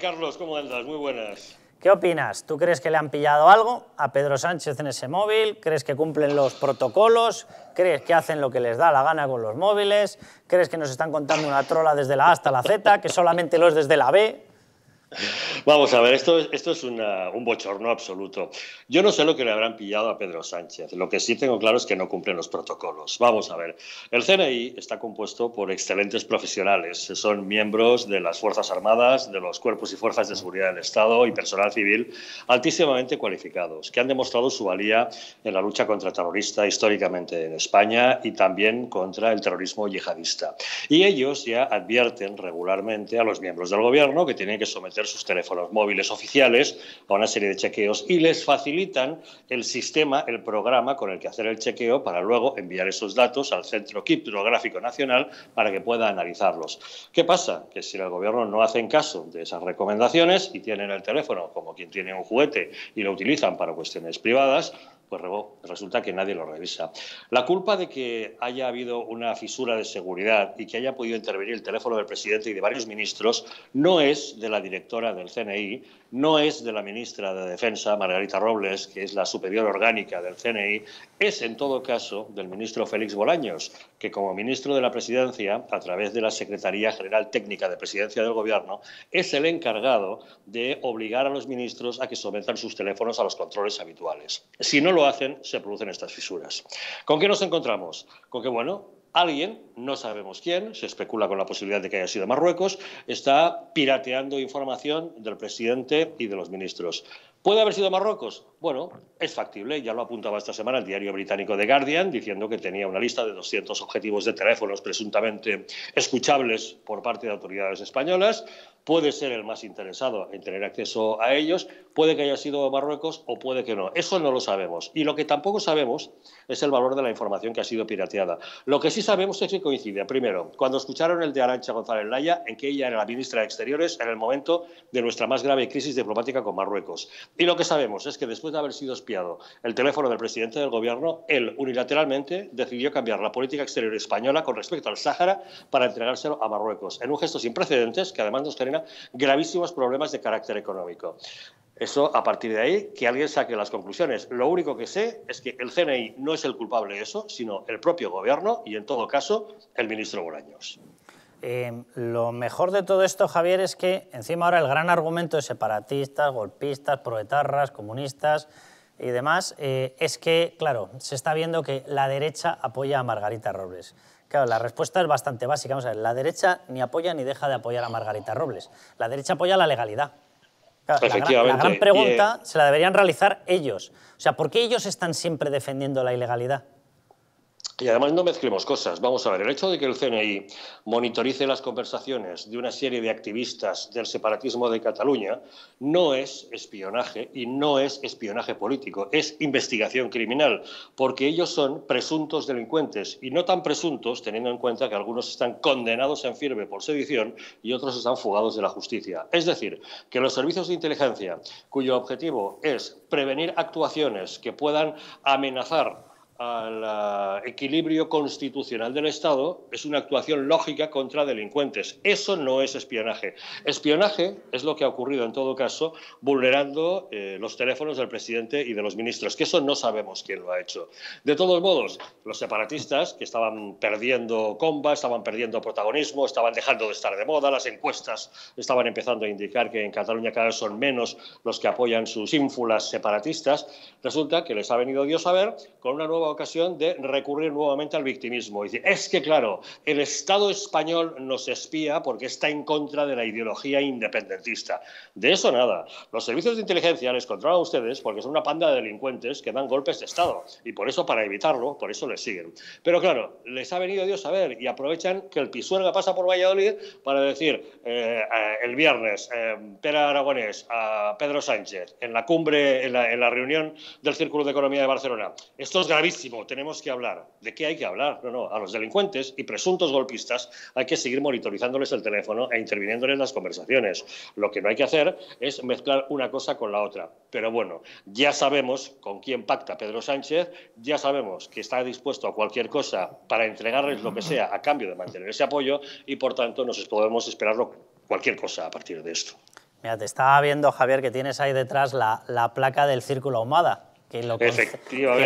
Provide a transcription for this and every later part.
Carlos? ¿Cómo andas? Muy buenas. ¿Qué opinas? ¿Tú crees que le han pillado algo a Pedro Sánchez en ese móvil? ¿Crees que cumplen los protocolos? ¿Crees que hacen lo que les da la gana con los móviles? ¿Crees que nos están contando una trola desde la A hasta la Z, que solamente lo es desde la B? Vamos a ver, esto, esto es un bochorno absoluto. Yo no sé lo que le habrán pillado a Pedro Sánchez. Lo que sí tengo claro es que no cumplen los protocolos. Vamos a ver, el CNI está compuesto por excelentes profesionales. Son miembros de las Fuerzas Armadas, de los cuerpos y fuerzas de seguridad del Estado y personal civil altísimamente cualificados, que han demostrado su valía en la lucha contra el terrorista históricamente en España y también contra el terrorismo yihadista. Y ellos ya advierten regularmente a los miembros del Gobierno que tienen que someter sus teléfonos móviles oficiales a una serie de chequeos y les facilitan el sistema, el programa con el que hacer el chequeo para luego enviar esos datos al Centro Criptográfico Nacional para que pueda analizarlos. ¿Qué pasa? Que si el gobierno no hace caso de esas recomendaciones y tienen el teléfono como quien tiene un juguete y lo utilizan para cuestiones privadas, pues resulta que nadie lo revisa. La culpa de que haya habido una fisura de seguridad y que haya podido intervenir el teléfono del presidente y de varios ministros no es de la directora del CNI, no es de la ministra de Defensa, Margarita Robles, que es la superior orgánica del CNI, es en todo caso del ministro Félix Bolaños, que como ministro de la Presidencia, a través de la Secretaría General Técnica de Presidencia del Gobierno, es el encargado de obligar a los ministros a que sometan sus teléfonos a los controles habituales. Si no lo hacen, se producen estas fisuras. ¿Con qué nos encontramos? Con que, bueno, alguien, no sabemos quién, se especula con la posibilidad de que haya sido Marruecos, está pirateando información del presidente y de los ministros. ¿Puede haber sido Marruecos? Bueno, es factible, ya lo apuntaba esta semana el diario británico The Guardian, diciendo que tenía una lista de 200 objetivos de teléfonos presuntamente escuchables por parte de autoridades españolas. Puede ser el más interesado en tener acceso a ellos, puede que haya sido Marruecos o puede que no. Eso no lo sabemos. Y lo que tampoco sabemos es el valor de la información que ha sido pirateada. Lo que sí sabemos es que coincide, primero, cuando escucharon el de Arancha González Laya, en que ella era la ministra de Exteriores en el momento de nuestra más grave crisis diplomática con Marruecos. Y lo que sabemos es que después de haber sido espiado el teléfono del presidente del gobierno, él unilateralmente decidió cambiar la política exterior española con respecto al Sáhara para entregárselo a Marruecos, en un gesto sin precedentes que además nos genera gravísimos problemas de carácter económico. Eso, a partir de ahí, que alguien saque las conclusiones. Lo único que sé es que el CNI no es el culpable de eso, sino el propio gobierno y, en todo caso, el ministro Bolaños. Em, lo mejor de todo esto, Javier, es que encima ahora el gran argumento de separatistas, golpistas, proetarras, comunistas y demás, eh, es que, claro, se está viendo que la derecha apoya a Margarita Robles. Claro, la respuesta es bastante básica. Vamos a ver, la derecha ni apoya ni deja de apoyar a Margarita Robles. La derecha apoya la legalidad. la, gran, pregunta eh, se la deberían realizar ellos. O sea, ¿por qué ellos están siempre defendiendo la ilegalidad? Y además no mezclemos cosas. Vamos a ver, el hecho de que el CNI monitorice las conversaciones de una serie de activistas del separatismo de Cataluña no es espionaje y no es espionaje político, es investigación criminal, porque ellos son presuntos delincuentes y no tan presuntos teniendo en cuenta que algunos están condenados en firme por sedición y otros están fugados de la justicia. Es decir, que los servicios de inteligencia, cuyo objetivo es prevenir actuaciones que puedan amenazar al ah, equilibrio constitucional del Estado es una actuación lógica contra delincuentes. Eso no es espionaje. Espionaje es lo que ha ocurrido en todo caso vulnerando eh, los teléfonos del presidente y de los ministros, que eso no sabemos quién lo ha hecho. De todos modos, los separatistas que estaban perdiendo comba, estaban perdiendo protagonismo, estaban dejando de estar de moda, las encuestas estaban empezando a indicar que en Cataluña cada vez son menos los que apoyan sus ínfulas separatistas, resulta que les ha venido Dios a ver con una nueva ocasión de recurrir nuevamente al victimismo. es que claro, el Estado español nos espía porque está en contra de la ideología independentista. De eso nada. Los servicios de inteligencia les controlan a ustedes porque son una panda de delincuentes que dan golpes de Estado. Y por eso, para evitarlo, por eso les siguen. Pero claro, les ha venido Dios a ver y aprovechan que el pisuerga pasa por Valladolid para decir eh, eh, el viernes, eh, Pera Aragonés, a Pedro Sánchez, en la cumbre, en la, en reunión del Círculo de Economía de Barcelona. Esto es gravísimo tenemos que hablar. ¿De qué hay que hablar? No, no, a los delincuentes y presuntos golpistas hay que seguir monitorizándoles el teléfono e interviniéndoles las conversaciones. Lo que no hay que hacer es mezclar una cosa con la otra. Pero bueno, ya sabemos con quién pacta Pedro Sánchez, ya sabemos que está dispuesto a cualquier cosa para entregarles lo que sea a cambio de mantener ese apoyo y por tanto nos podemos esperar cualquier cosa a partir de esto. Mira, te estaba viendo, Javier, que tienes ahí detrás la, la placa del círculo ahumada que, lo que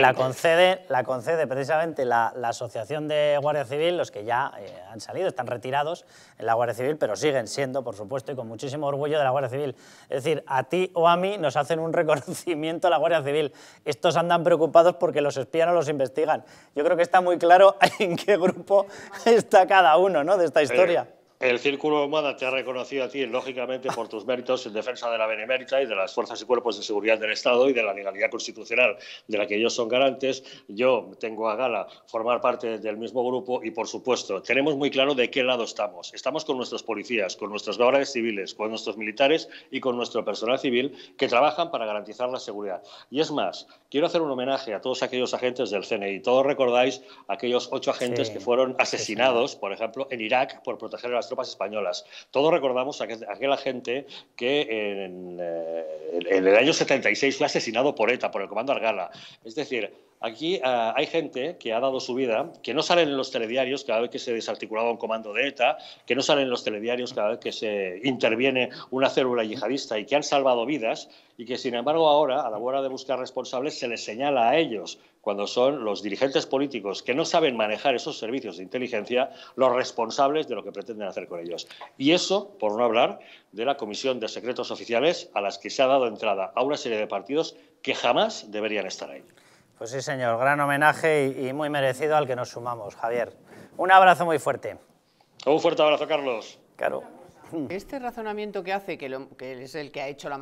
la, concede, la concede precisamente la, Asociación de Guardia Civil, los que ya eh, han salido, están retirados en la Guardia Civil, pero siguen siendo, por supuesto, y con muchísimo orgullo de la Guardia Civil. Es decir, a ti o a mí nos hacen un reconocimiento a la Guardia Civil. Estos andan preocupados porque los espían o los investigan. Yo creo que está muy claro en qué grupo está cada uno de esta historia. El Círculo Humana te ha reconocido a ti, lógicamente, por tus méritos en defensa de la benemérita y de las fuerzas y cuerpos de seguridad del Estado y de la legalidad constitucional de la que ellos son garantes. Yo tengo a gala formar parte del mismo grupo y, por supuesto, tenemos muy claro de qué lado estamos. Estamos con nuestros policías, con nuestros guardias civiles, con nuestros militares y con nuestro personal civil que trabajan para garantizar la seguridad. Y es más, quiero hacer un homenaje a todos aquellos agentes del CNI. E. Todos recordáis aquellos ocho agentes que fueron asesinados, por ejemplo, en Irak por proteger a las tropas españolas. Todos recordamos a aquel, agente que eh, en, el año 76 fue asesinado por ETA, por el Comando Argala. Es decir, aquí eh, hay gente que ha dado su vida, que no salen en los telediarios cada vez que se desarticulaba un comando de ETA, que no salen en los telediarios cada vez que se interviene una célula yihadista y que han salvado vidas y que, sin embargo, ahora, a la hora de buscar responsables, se les señala a ellos cuando son los dirigentes políticos que no saben manejar esos servicios de inteligencia los responsables de lo que pretenden hacer con ellos. Y eso, por no hablar de la Comisión de Secretos Oficiales, a las que se ha dado entrada a una serie de partidos que jamás deberían estar ahí. Pues sí, señor, gran homenaje y, muy merecido al que nos sumamos, Javier. Un abrazo muy fuerte. Un fuerte abrazo, Carlos. Claro. Este razonamiento que hace, que, lo, que es el que ha hecho la